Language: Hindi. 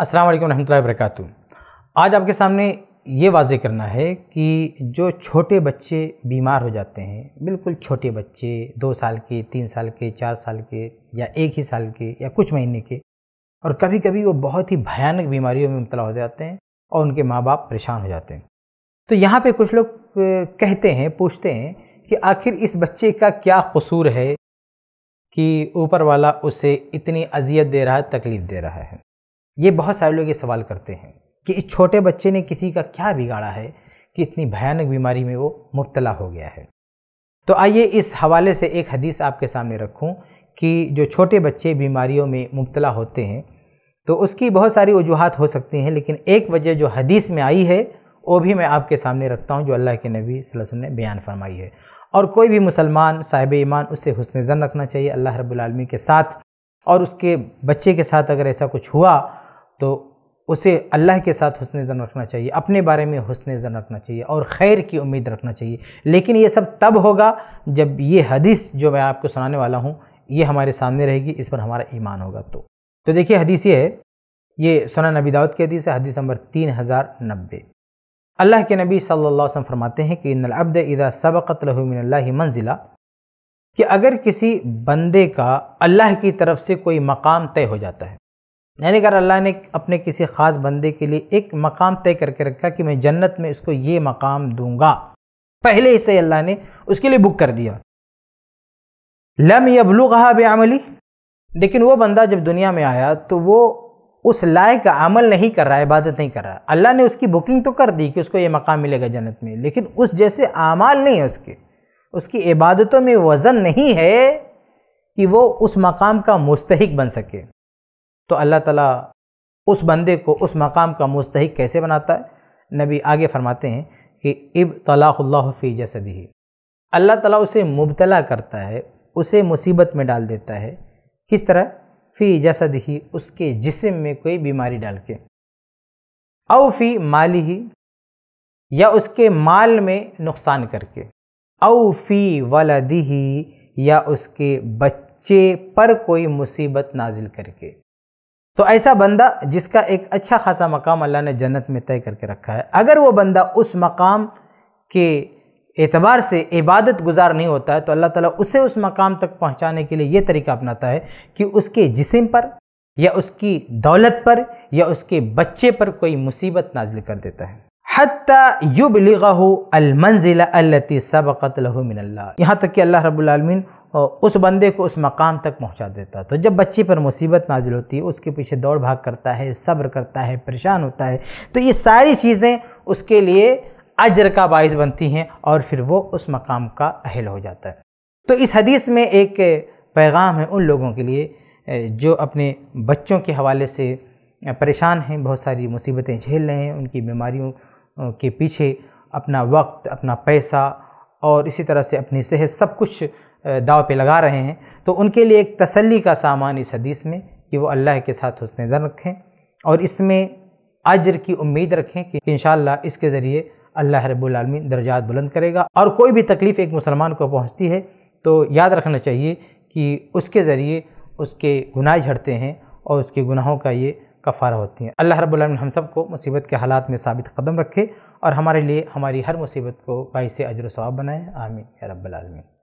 अस्सलाम वालेकुम रहमतुल्लाहि वरकatuह आज आपके सामने ये वाजे करना है कि जो छोटे बच्चे बीमार हो जाते हैं बिल्कुल छोटे बच्चे दो साल के तीन साल के चार साल के या एक ही साल के या कुछ महीने के और कभी कभी वो बहुत ही भयानक बीमारियों में मुबला हो जाते हैं और उनके माँ बाप परेशान हो जाते हैं तो यहाँ पे कुछ लोग कहते हैं पूछते हैं कि आखिर इस बच्चे का क्या कसूर है कि ऊपर वाला उसे इतनी अजियत दे रहा है तकलीफ़ दे रहा है ये बहुत सारे लोग ये सवाल करते हैं कि इस छोटे बच्चे ने किसी का क्या बिगाड़ा है कि इतनी भयानक बीमारी में वो मुबतला हो गया है तो आइए इस हवाले से एक हदीस आपके सामने रखूं कि जो छोटे बच्चे बीमारियों में मुबतला होते हैं तो उसकी बहुत सारी वजूहत हो सकती हैं लेकिन एक वजह जो हदीस में आई है वो भी मैं आपके सामने रखता हूँ जो अल्लाह के नबी वसल्लम ने बयान फरमाई है और कोई भी मुसलमान साहिब ईमान उससे हसन रखना चाहिए अल्लाह रब्लमी के साथ और उसके बच्चे के साथ अगर ऐसा कुछ हुआ तो उसे अल्लाह के साथ हुसन ज़न रखना चाहिए अपने बारे में हसन ज़न रखना चाहिए और खैर की उम्मीद रखना चाहिए लेकिन ये सब तब होगा जब ये हदीस जो मैं आपको सुनाने वाला हूँ ये हमारे सामने रहेगी इस पर हमारा ईमान होगा तो तो देखिए हदीस ये है ये सोना नबी दाऊद की हदीस है हदीस नंबर तीन हज़ार नब्बे अल्लाह के नबी सल्ला वसम फरमाते हैं कि इनअब्द इदा सबक़त लहमिनल्ला मंजिला कि अगर किसी बंदे का अल्लाह की तरफ से कोई मकाम तय हो जाता है यानी अगर अल्लाह ने अपने किसी ख़ास बंदे के लिए एक मकाम तय करके रखा कि मैं जन्नत में इसको ये मकाम दूंगा पहले से अल्लाह ने उसके लिए बुक कर दिया लम यबलू कहा बेअमली लेकिन वो बंदा जब दुनिया में आया तो वो उस लायक अमल नहीं कर रहा है इबादत नहीं कर रहा अल्लाह ने उसकी बुकिंग तो कर दी कि उसको ये मकाम मिलेगा जन्नत में लेकिन उस जैसे अमाल नहीं है उसके उसकी इबादतों में वज़न नहीं है कि वो उस मकाम का मुस्तक बन सके तो अल्लाह ताला उस बंदे को उस मकाम का मुस्तक कैसे बनाता है नबी आगे फरमाते हैं कि इब तलाफ़ी जसदी अल्लाह ताला उसे मुबतला करता है उसे मुसीबत में डाल देता है किस तरह फ़ी जसद ही उसके जिसम में कोई बीमारी डाल के अव फ़ी माली ही या उसके माल में नुकसान करके अव फ़ी वलदी ही या उसके बच्चे पर कोई मुसीबत नाजिल करके तो ऐसा बंदा जिसका एक अच्छा खासा मकाम अल्लाह ने जन्नत में तय करके रखा है अगर वो बंदा उस मकाम के एतबार से इबादत गुजार नहीं होता है तो अल्लाह ताला उसे उस मकाम तक पहुंचाने के लिए ये तरीका अपनाता है कि उसके जिसम पर या उसकी दौलत पर या उसके बच्चे पर कोई मुसीबत नाजिल कर देता है سبقت له सबक़त الله यहाँ तक कि अल्लाह रबालमीन उस बंदे को उस मकाम तक पहुँचा देता तो जब बच्चे पर मुसीबत नाजिल होती है उसके पीछे दौड़ भाग करता है सब्र करता है परेशान होता है तो ये सारी चीज़ें उसके लिए अजर का बायस बनती हैं और फिर वो उस मकाम का अहल हो जाता है तो इस हदीस में एक पैगाम है उन लोगों के लिए जो अपने बच्चों के हवाले से परेशान हैं बहुत सारी मुसीबतें झेल रहे हैं उनकी बीमारियों के पीछे अपना वक्त अपना पैसा और इसी तरह से अपनी सेहत सब कुछ दाव पे लगा रहे हैं तो उनके लिए एक तसल्ली का सामान इस हदीस में कि वो अल्लाह के साथ हसन दर रखें और इसमें अजर की उम्मीद रखें कि इन इसके ज़रिए अल्लाह रबालमी दर्जात बुलंद करेगा और कोई भी तकलीफ़ एक मुसलमान को पहुँचती है तो याद रखना चाहिए कि उसके ज़रिए उसके गुनाह झड़ते हैं और उसके गुनाहों का ये कफ़ारा होती हैं अल्लाह रब्बुल हम सब को मुसीबत के हालात में साबित कदम रखे और हमारे लिए हमारी हर मुसीबत को बाई से अजर वाब बनाए आमीन या रब्बुल